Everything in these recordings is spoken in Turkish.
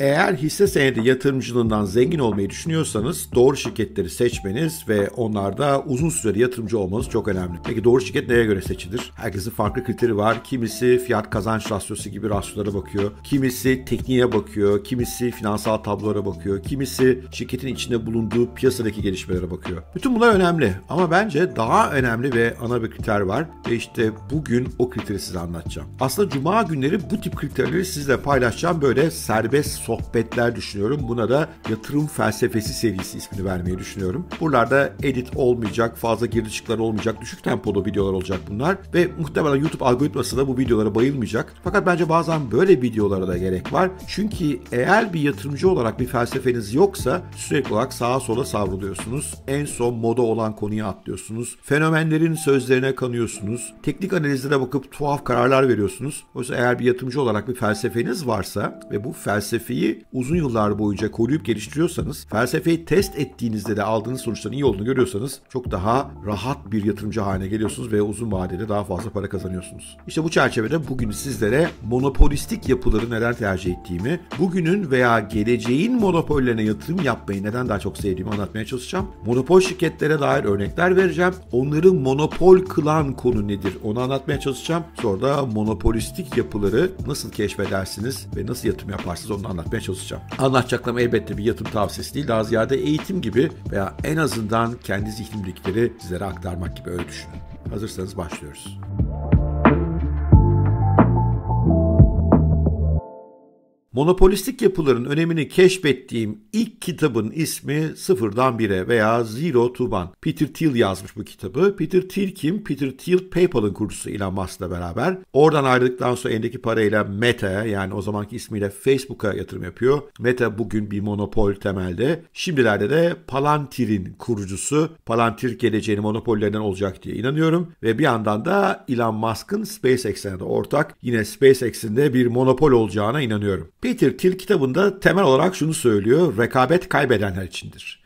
Eğer hisse senedi yatırımcılığından zengin olmayı düşünüyorsanız doğru şirketleri seçmeniz ve onlarda uzun süreli yatırımcı olmanız çok önemli. Peki doğru şirket neye göre seçilir? Herkesin farklı kriteri var. Kimisi fiyat kazanç rasyosu gibi rasyolara bakıyor. Kimisi tekniğe bakıyor. Kimisi finansal tablolara bakıyor. Kimisi şirketin içinde bulunduğu piyasadaki gelişmelere bakıyor. Bütün bunlar önemli ama bence daha önemli ve ana bir kriter var ve işte bugün o kriteri size anlatacağım. Aslında cuma günleri bu tip kriterleri sizle paylaşacağım böyle serbest sohbetler düşünüyorum. Buna da yatırım felsefesi serisi ismini vermeyi düşünüyorum. Buralarda edit olmayacak, fazla geri çıklar olmayacak, düşük tempolu videolar olacak bunlar. Ve muhtemelen YouTube algoritması da bu videolara bayılmayacak. Fakat bence bazen böyle videolara da gerek var. Çünkü eğer bir yatırımcı olarak bir felsefeniz yoksa sürekli olarak sağa sola savruluyorsunuz. En son moda olan konuya atlıyorsunuz. Fenomenlerin sözlerine kanıyorsunuz. Teknik analizlere bakıp tuhaf kararlar veriyorsunuz. Oysa eğer bir yatırımcı olarak bir felsefeniz varsa ve bu felsefi felsefeyi uzun yıllar boyunca koruyup geliştiriyorsanız, felsefeyi test ettiğinizde de aldığınız sonuçların iyi olduğunu görüyorsanız çok daha rahat bir yatırımcı haline geliyorsunuz ve uzun vadede daha fazla para kazanıyorsunuz. İşte bu çerçevede bugün sizlere monopolistik yapıları neden tercih ettiğimi, bugünün veya geleceğin monopollerine yatırım yapmayı neden daha çok sevdiğimi anlatmaya çalışacağım. Monopol şirketlere dair örnekler vereceğim. Onları monopol kılan konu nedir onu anlatmaya çalışacağım. Sonra da monopolistik yapıları nasıl keşfedersiniz ve nasıl yatırım yaparsınız onu anlatacağım anlatmaya çalışacağım. Anlatacaklarım elbette bir yatırım tavsiyesi değil. Daha ziyade eğitim gibi veya en azından kendi zihnimdekileri sizlere aktarmak gibi öyle düşünün. Hazırsanız başlıyoruz. Monopolistik yapıların önemini keşfettiğim ilk kitabın ismi Sıfırdan Bire veya Zero to One. Peter Thiel yazmış bu kitabı. Peter Thiel kim? Peter Thiel PayPal'ın kurucusu Elon Musk'la beraber. Oradan ayrıldıktan sonra elindeki parayla Meta yani o zamanki ismiyle Facebook'a yatırım yapıyor. Meta bugün bir monopol temelde. Şimdilerde de Palantir'in kurucusu. Palantir geleceğini monopollerinden olacak diye inanıyorum. Ve bir yandan da Elon Musk'ın SpaceX'e de ortak. Yine SpaceX'in de bir monopol olacağına inanıyorum. Peter Thiel kitabında temel olarak şunu söylüyor, rekabet kaybedenler içindir.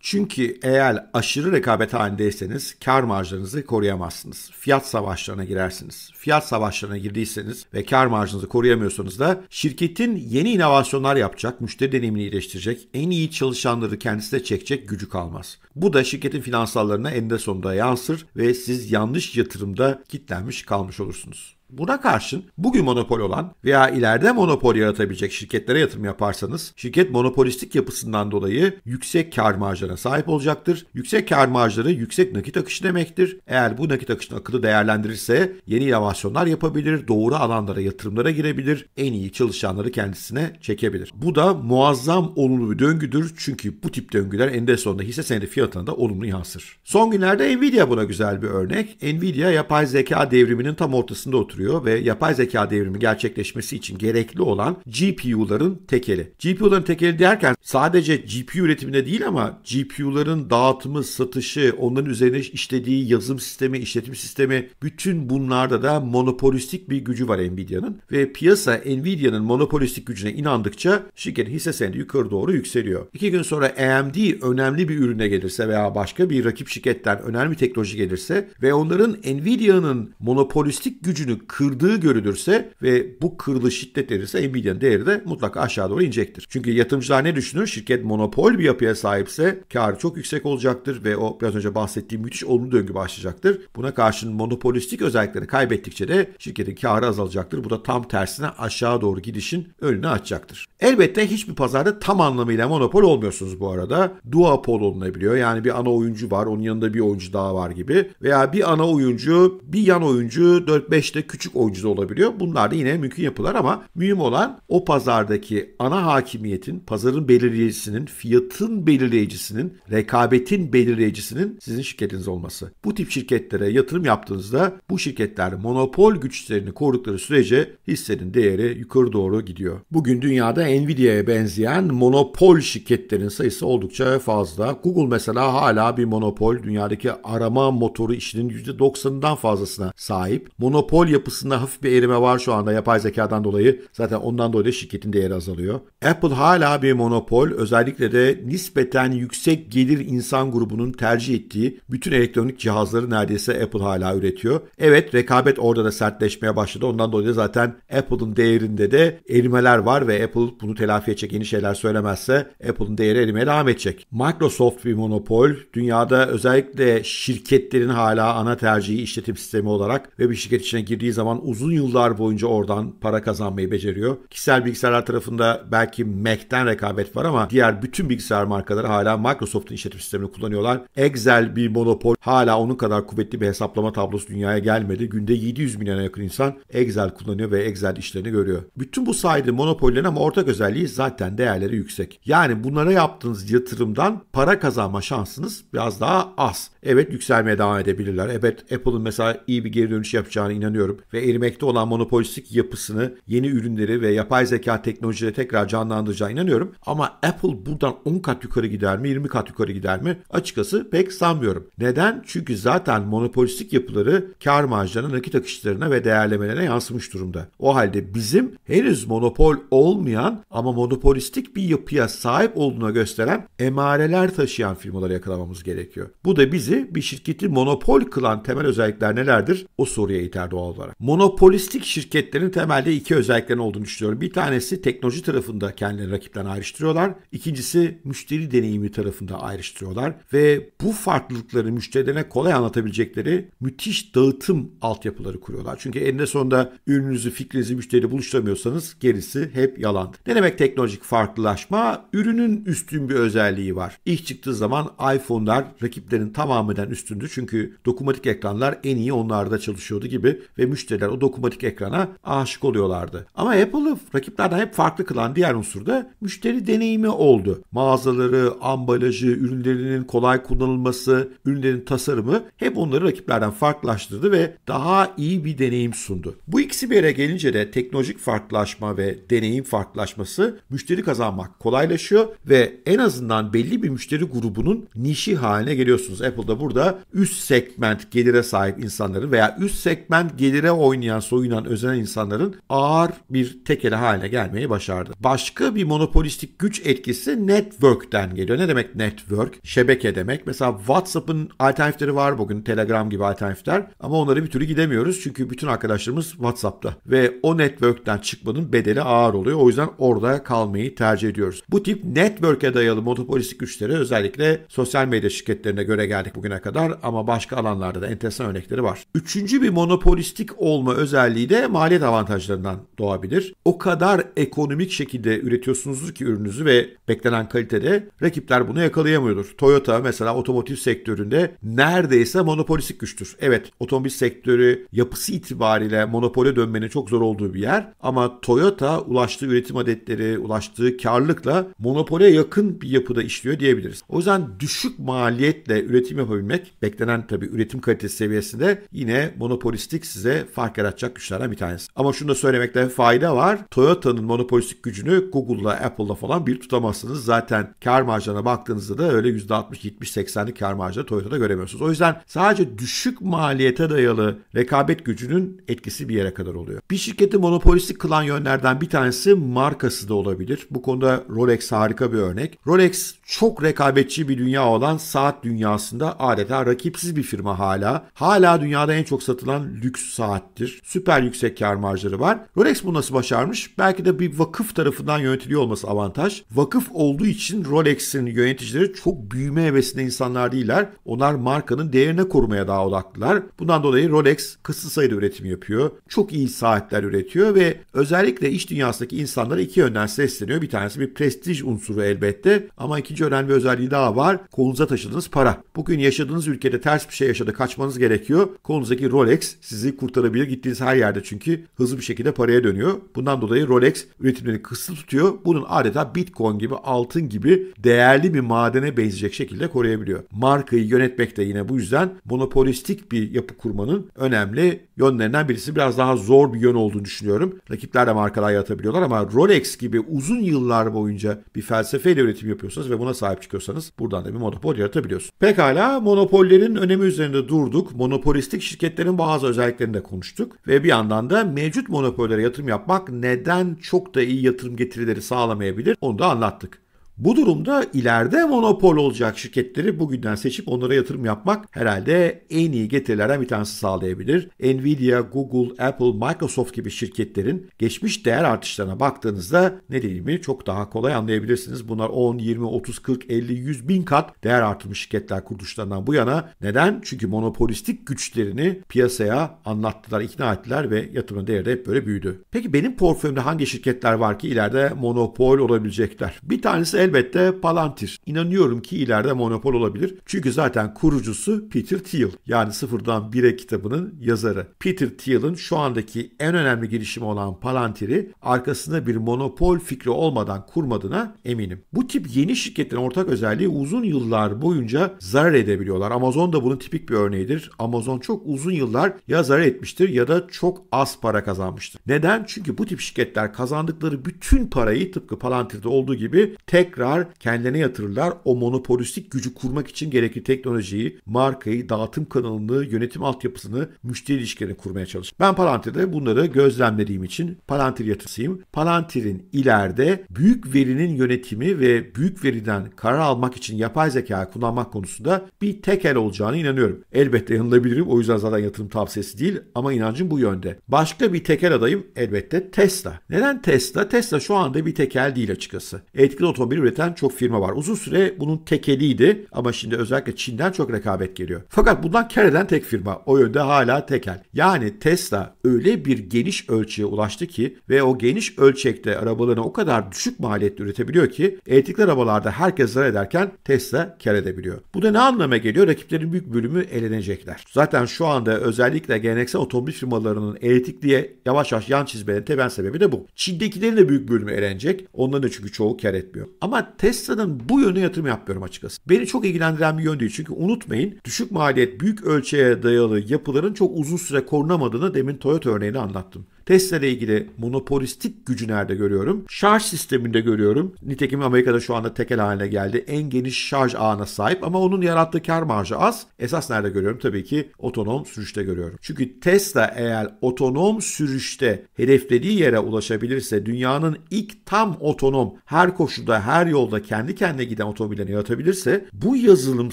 Çünkü eğer aşırı rekabet halindeyseniz kar marjlarınızı koruyamazsınız. Fiyat savaşlarına girersiniz. Fiyat savaşlarına girdiyseniz ve kar marjınızı koruyamıyorsanız da şirketin yeni inovasyonlar yapacak, müşteri deneyimini iyileştirecek, en iyi çalışanları kendisine çekecek gücü kalmaz. Bu da şirketin finansallarına eninde sonunda yansır ve siz yanlış yatırımda kitlenmiş kalmış olursunuz. Buna karşın bugün monopol olan veya ileride monopol yaratabilecek şirketlere yatırım yaparsanız şirket monopolistik yapısından dolayı yüksek kar marjlarına sahip olacaktır. Yüksek kar marjları yüksek nakit akışı demektir. Eğer bu nakit akışını akıllı değerlendirirse yeni inovasyonlar yapabilir, doğru alanlara yatırımlara girebilir, en iyi çalışanları kendisine çekebilir. Bu da muazzam olumlu bir döngüdür çünkü bu tip döngüler eninde sonunda hisse senedi fiyatına da olumlu yansır. Son günlerde Nvidia buna güzel bir örnek. Nvidia yapay zeka devriminin tam ortasında oturuyor yapılıyor ve yapay zeka devrimi gerçekleşmesi için gerekli olan GPU'ların tekeli. GPU'ların tekeli derken sadece GPU üretiminde değil ama GPU'ların dağıtımı, satışı, onların üzerine işlediği yazım sistemi, işletim sistemi bütün bunlarda da monopolistik bir gücü var Nvidia'nın ve piyasa Nvidia'nın monopolistik gücüne inandıkça şirketin hisse senedi yukarı doğru yükseliyor. İki gün sonra AMD önemli bir ürüne gelirse veya başka bir rakip şirketten önemli bir teknoloji gelirse ve onların Nvidia'nın monopolistik gücünü kırdığı görülürse ve bu kırılı şiddet erirse Nvidia'nın değeri de mutlaka aşağı doğru inecektir. Çünkü yatırımcılar ne düşünür? Şirket monopol bir yapıya sahipse karı çok yüksek olacaktır ve o biraz önce bahsettiğim müthiş olumlu döngü başlayacaktır. Buna karşın monopolistik özelliklerini kaybettikçe de şirketin karı azalacaktır. Bu da tam tersine aşağı doğru gidişin önünü açacaktır. Elbette hiçbir pazarda tam anlamıyla monopol olmuyorsunuz bu arada. Duopol olunabiliyor. Yani bir ana oyuncu var, onun yanında bir oyuncu daha var gibi. Veya bir ana oyuncu, bir yan oyuncu 4-5'te küçük oyuncu olabiliyor. Bunlar da yine mümkün yapılar ama mühim olan o pazardaki ana hakimiyetin, pazarın belirleyicisinin, fiyatın belirleyicisinin, rekabetin belirleyicisinin sizin şirketiniz olması. Bu tip şirketlere yatırım yaptığınızda bu şirketler monopol güçlerini korudukları sürece hissenin değeri yukarı doğru gidiyor. Bugün dünyada Nvidia'ya benzeyen monopol şirketlerin sayısı oldukça fazla. Google mesela hala bir monopol. Dünyadaki arama motoru işinin %90'ından fazlasına sahip. Monopol yapı yapısında hafif bir erime var şu anda yapay zekadan dolayı. Zaten ondan dolayı şirketin değeri azalıyor. Apple hala bir monopol. Özellikle de nispeten yüksek gelir insan grubunun tercih ettiği bütün elektronik cihazları neredeyse Apple hala üretiyor. Evet rekabet orada da sertleşmeye başladı. Ondan dolayı da zaten Apple'ın değerinde de erimeler var ve Apple bunu telafi edecek yeni şeyler söylemezse Apple'ın değeri erimeye devam edecek. Microsoft bir monopol. Dünyada özellikle şirketlerin hala ana tercihi işletim sistemi olarak ve bir şirket içine girdiği zaman uzun yıllar boyunca oradan para kazanmayı beceriyor. Kişisel bilgisayarlar tarafında belki Mac'ten rekabet var ama diğer bütün bilgisayar markaları hala Microsoft'un işletim sistemini kullanıyorlar. Excel bir monopol. Hala onun kadar kuvvetli bir hesaplama tablosu dünyaya gelmedi. Günde 700 milyona yakın insan Excel kullanıyor ve Excel işlerini görüyor. Bütün bu sayede monopollerin ama ortak özelliği zaten değerleri yüksek. Yani bunlara yaptığınız yatırımdan para kazanma şansınız biraz daha az. Evet yükselmeye devam edebilirler. Evet Apple'ın mesela iyi bir geri dönüş yapacağını inanıyorum ve erimekte olan monopolistik yapısını yeni ürünleri ve yapay zeka teknolojileri tekrar canlandıracağı inanıyorum. Ama Apple buradan 10 kat yukarı gider mi 20 kat yukarı gider mi açıkçası pek sanmıyorum. Neden? Çünkü zaten monopolistik yapıları kar marjlarına, nakit akışlarına ve değerlemelerine yansımış durumda. O halde bizim henüz monopol olmayan ama monopolistik bir yapıya sahip olduğuna gösteren emareler taşıyan firmaları yakalamamız gerekiyor. Bu da bizi bir şirketi monopol kılan temel özellikler nelerdir? O soruya iter doğal olarak. Monopolistik şirketlerin temelde iki özelliklerin olduğunu düşünüyorum. Bir tanesi teknoloji tarafında kendilerini rakipten ayrıştırıyorlar. İkincisi müşteri deneyimi tarafında ayrıştırıyorlar. Ve bu farklılıkları müşterilerine kolay anlatabilecekleri müthiş dağıtım altyapıları kuruyorlar. Çünkü eninde sonunda ürününüzü, fikrinizi müşteriyle buluşturamıyorsanız gerisi hep yalan. Ne demek teknolojik farklılaşma? Ürünün üstün bir özelliği var. İlk çıktığı zaman iPhone'lar rakiplerin tamamından üstündü. Çünkü dokunmatik ekranlar en iyi onlarda çalışıyordu gibi ve müşteri müşteriler o dokunmatik ekrana aşık oluyorlardı. Ama Apple'ı rakiplerden hep farklı kılan diğer unsur da müşteri deneyimi oldu. Mağazaları, ambalajı, ürünlerinin kolay kullanılması, ürünlerin tasarımı hep onları rakiplerden farklılaştırdı ve daha iyi bir deneyim sundu. Bu ikisi bir yere gelince de teknolojik farklılaşma ve deneyim farklılaşması müşteri kazanmak kolaylaşıyor ve en azından belli bir müşteri grubunun nişi haline geliyorsunuz. Apple'da burada üst segment gelire sahip insanları veya üst segment gelire oynayan, soyunan, özenen insanların ağır bir tekele haline gelmeyi başardı. Başka bir monopolistik güç etkisi network'ten geliyor. Ne demek network? Şebeke demek. Mesela WhatsApp'ın alternatifleri var bugün. Telegram gibi alternatifler. Ama onları bir türlü gidemiyoruz. Çünkü bütün arkadaşlarımız WhatsApp'ta. Ve o network'ten çıkmanın bedeli ağır oluyor. O yüzden orada kalmayı tercih ediyoruz. Bu tip network'e dayalı monopolistik güçleri özellikle sosyal medya şirketlerine göre geldik bugüne kadar ama başka alanlarda da enteresan örnekleri var. Üçüncü bir monopolistik olma özelliği de maliyet avantajlarından doğabilir. O kadar ekonomik şekilde üretiyorsunuzdur ki ürününüzü ve beklenen kalitede rakipler bunu yakalayamıyordur. Toyota mesela otomotiv sektöründe neredeyse monopolistik güçtür. Evet otomobil sektörü yapısı itibariyle monopole dönmenin çok zor olduğu bir yer ama Toyota ulaştığı üretim adetleri, ulaştığı karlılıkla monopole yakın bir yapıda işliyor diyebiliriz. O yüzden düşük maliyetle üretim yapabilmek beklenen tabii üretim kalitesi seviyesinde yine monopolistik size fark yaratacak güçlerden bir tanesi. Ama şunu da söylemekte fayda var. Toyota'nın monopolistik gücünü Google'la, Apple'la falan bir tutamazsınız. Zaten kar marjlarına baktığınızda da öyle %60, 70, 80'lik kar marjları Toyota'da göremiyorsunuz. O yüzden sadece düşük maliyete dayalı rekabet gücünün etkisi bir yere kadar oluyor. Bir şirketi monopolistik kılan yönlerden bir tanesi markası da olabilir. Bu konuda Rolex harika bir örnek. Rolex çok rekabetçi bir dünya olan saat dünyasında adeta rakipsiz bir firma hala. Hala dünyada en çok satılan lüks saat saattir. Süper yüksek kar marjları var. Rolex bunu nasıl başarmış? Belki de bir vakıf tarafından yönetiliyor olması avantaj. Vakıf olduğu için Rolex'in yöneticileri çok büyüme hevesinde insanlar değiller. Onlar markanın değerine korumaya daha odaklılar. Bundan dolayı Rolex kısıtlı sayıda üretim yapıyor. Çok iyi saatler üretiyor ve özellikle iş dünyasındaki insanlara iki yönden sesleniyor. Bir tanesi bir prestij unsuru elbette ama ikinci önemli bir özelliği daha var. Kolunuza taşıdığınız para. Bugün yaşadığınız ülkede ters bir şey yaşadı kaçmanız gerekiyor. Kolunuzdaki Rolex sizi kurtarır olabilir. Gittiğiniz her yerde çünkü hızlı bir şekilde paraya dönüyor. Bundan dolayı Rolex üretimlerini kısıtlı tutuyor. Bunun adeta Bitcoin gibi, altın gibi değerli bir madene benzeyecek şekilde koruyabiliyor. Markayı yönetmek de yine bu yüzden monopolistik bir yapı kurmanın önemli yönlerinden birisi. Biraz daha zor bir yön olduğunu düşünüyorum. Rakipler de markalar yaratabiliyorlar ama Rolex gibi uzun yıllar boyunca bir felsefeyle üretim yapıyorsanız ve buna sahip çıkıyorsanız buradan da bir monopol yaratabiliyorsunuz. Pekala monopollerin önemi üzerinde durduk. Monopolistik şirketlerin bazı özelliklerini de konuştuk. Ve bir yandan da mevcut monopollere yatırım yapmak neden çok da iyi yatırım getirileri sağlamayabilir onu da anlattık. Bu durumda ileride monopol olacak şirketleri bugünden seçip onlara yatırım yapmak herhalde en iyi getirilerden bir tanesi sağlayabilir. Nvidia, Google, Apple, Microsoft gibi şirketlerin geçmiş değer artışlarına baktığınızda ne dediğimi çok daha kolay anlayabilirsiniz. Bunlar 10, 20, 30, 40, 50, 100 bin kat değer artırmış şirketler kuruluşlarından bu yana. Neden? Çünkü monopolistik güçlerini piyasaya anlattılar, ikna ettiler ve yatırımın değeri de hep böyle büyüdü. Peki benim portföyümde hangi şirketler var ki ileride monopol olabilecekler? Bir tanesi Elbette Palantir. İnanıyorum ki ileride monopol olabilir. Çünkü zaten kurucusu Peter Thiel. Yani sıfırdan bire kitabının yazarı. Peter Thiel'ın şu andaki en önemli girişimi olan Palantir'i arkasında bir monopol fikri olmadan kurmadığına eminim. Bu tip yeni şirketlerin ortak özelliği uzun yıllar boyunca zarar edebiliyorlar. Amazon da bunun tipik bir örneğidir. Amazon çok uzun yıllar ya zarar etmiştir ya da çok az para kazanmıştır. Neden? Çünkü bu tip şirketler kazandıkları bütün parayı tıpkı Palantir'de olduğu gibi tek tekrar kendine yatırırlar. O monopolistik gücü kurmak için gerekli teknolojiyi, markayı, dağıtım kanalını, yönetim altyapısını, müşteri ilişkilerini kurmaya çalışır. Ben Palantir'de bunları gözlemlediğim için Palantir yatısıyım. Palantir'in ileride büyük verinin yönetimi ve büyük veriden karar almak için yapay zeka kullanmak konusunda bir tekel olacağını inanıyorum. Elbette yanılabilirim. O yüzden zaten yatırım tavsiyesi değil ama inancım bu yönde. Başka bir tekel adayım elbette Tesla. Neden Tesla? Tesla şu anda bir tekel değil açıkçası. Etkili otomobil üreten çok firma var. Uzun süre bunun tekeliydi ama şimdi özellikle Çin'den çok rekabet geliyor. Fakat bundan kar eden tek firma. O yönde hala tekel. Yani Tesla öyle bir geniş ölçüye ulaştı ki ve o geniş ölçekte arabalarını o kadar düşük maliyetle üretebiliyor ki elektrikli arabalarda herkes zarar ederken Tesla kar edebiliyor. Bu da ne anlama geliyor? Rakiplerin büyük bölümü elenecekler. Zaten şu anda özellikle geleneksel otomobil firmalarının elektrikliye yavaş yavaş yan çizmelerinin temel sebebi de bu. Çin'dekilerin de büyük bölümü elenecek. Onların da çünkü çoğu kar etmiyor. Ama ama Tesla'nın bu yönü yatırım yapmıyorum açıkçası. Beni çok ilgilendiren bir yön değil. Çünkü unutmayın düşük maliyet büyük ölçüye dayalı yapıların çok uzun süre korunamadığını demin Toyota örneğini anlattım. Tesla ile ilgili monopolistik gücü nerede görüyorum? Şarj sisteminde görüyorum. Nitekim Amerika'da şu anda tekel haline geldi. En geniş şarj ağına sahip ama onun yarattığı kar marjı az. Esas nerede görüyorum? Tabii ki otonom sürüşte görüyorum. Çünkü Tesla eğer otonom sürüşte hedeflediği yere ulaşabilirse dünyanın ilk tam otonom her koşuda her yolda kendi kendine giden otomobillerini yaratabilirse bu yazılım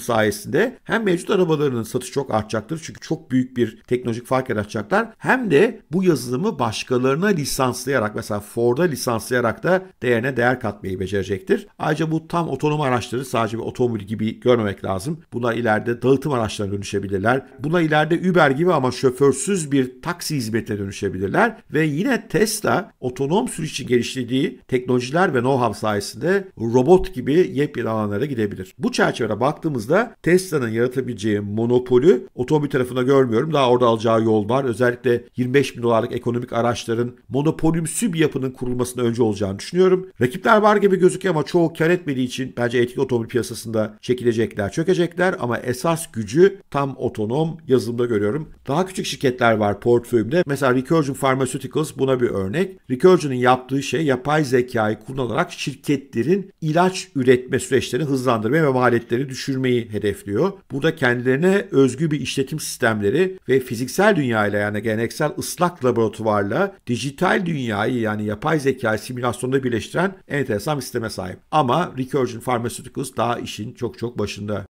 sayesinde hem mevcut arabalarının satışı çok artacaktır çünkü çok büyük bir teknolojik fark yaratacaklar hem de bu yazılımı başkalarına lisanslayarak mesela Ford'a lisanslayarak da değerine değer katmayı becerecektir. Ayrıca bu tam otonom araçları sadece bir otomobil gibi görmemek lazım. Bunlar ileride dağıtım araçlarına dönüşebilirler. Buna ileride Uber gibi ama şoförsüz bir taksi hizmetine dönüşebilirler. Ve yine Tesla otonom sürüş için geliştirdiği teknolojiler ve know-how sayesinde robot gibi yepyeni alanlara gidebilir. Bu çerçevede baktığımızda Tesla'nın yaratabileceği monopolü otomobil tarafında görmüyorum. Daha orada alacağı yol var. Özellikle 25 bin dolarlık ekonomik araçların monopoliumsü bir yapının kurulmasına önce olacağını düşünüyorum. Rakipler var gibi gözüküyor ama çoğu kar etmediği için bence etik otomobil piyasasında çekilecekler, çökecekler ama esas gücü tam otonom yazılımda görüyorum. Daha küçük şirketler var portföyümde. Mesela Recursion Pharmaceuticals buna bir örnek. Recursion'ın yaptığı şey yapay zekayı kullanarak şirketlerin ilaç üretme süreçlerini hızlandırmayı ve maliyetlerini düşürmeyi hedefliyor. Burada kendilerine özgü bir işletim sistemleri ve fiziksel dünyayla yani geleneksel ıslak laboratuvar robotlarla dijital dünyayı yani yapay zeka simülasyonda birleştiren enteresan bir sisteme sahip. Ama Recursion Pharmaceuticals daha işin çok çok başında.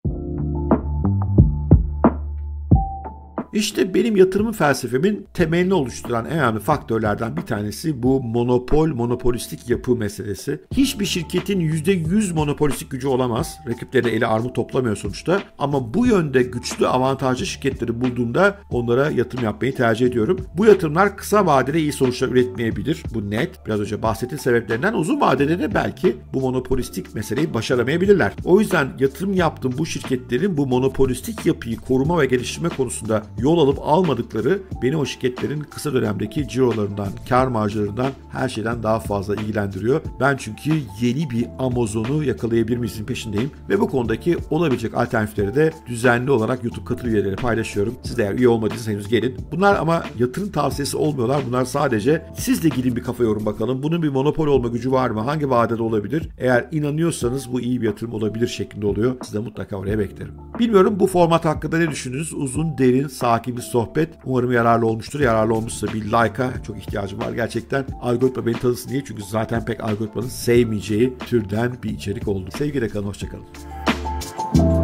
İşte benim yatırım felsefemin temelini oluşturan en önemli faktörlerden bir tanesi bu monopol, monopolistik yapı meselesi. Hiçbir şirketin %100 monopolistik gücü olamaz. Rakipleri eli armut toplamıyor sonuçta. Ama bu yönde güçlü avantajlı şirketleri bulduğumda onlara yatırım yapmayı tercih ediyorum. Bu yatırımlar kısa vadede iyi sonuçlar üretmeyebilir. Bu net. Biraz önce bahsettiğim sebeplerinden uzun vadede de belki bu monopolistik meseleyi başaramayabilirler. O yüzden yatırım yaptığım bu şirketlerin bu monopolistik yapıyı koruma ve geliştirme konusunda yol alıp almadıkları beni o şirketlerin kısa dönemdeki cirolarından, kar marjlarından her şeyden daha fazla ilgilendiriyor. Ben çünkü yeni bir Amazon'u yakalayabilmesinin peşindeyim ve bu konudaki olabilecek alternatifleri de düzenli olarak YouTube katıl üyeleri paylaşıyorum. Siz de eğer üye olmadıysanız henüz gelin. Bunlar ama yatırım tavsiyesi olmuyorlar. Bunlar sadece siz de gidin bir kafa yorum bakalım. Bunun bir monopol olma gücü var mı? Hangi vadede olabilir? Eğer inanıyorsanız bu iyi bir yatırım olabilir şeklinde oluyor. Siz de mutlaka oraya beklerim. Bilmiyorum bu format hakkında ne düşündünüz? Uzun, derin, sahip sakin bir sohbet. Umarım yararlı olmuştur. Yararlı olmuşsa bir like'a çok ihtiyacım var gerçekten. Algoritma beni tanısın diye çünkü zaten pek algoritmanın sevmeyeceği türden bir içerik oldu. Sevgiyle kalın, hoşçakalın.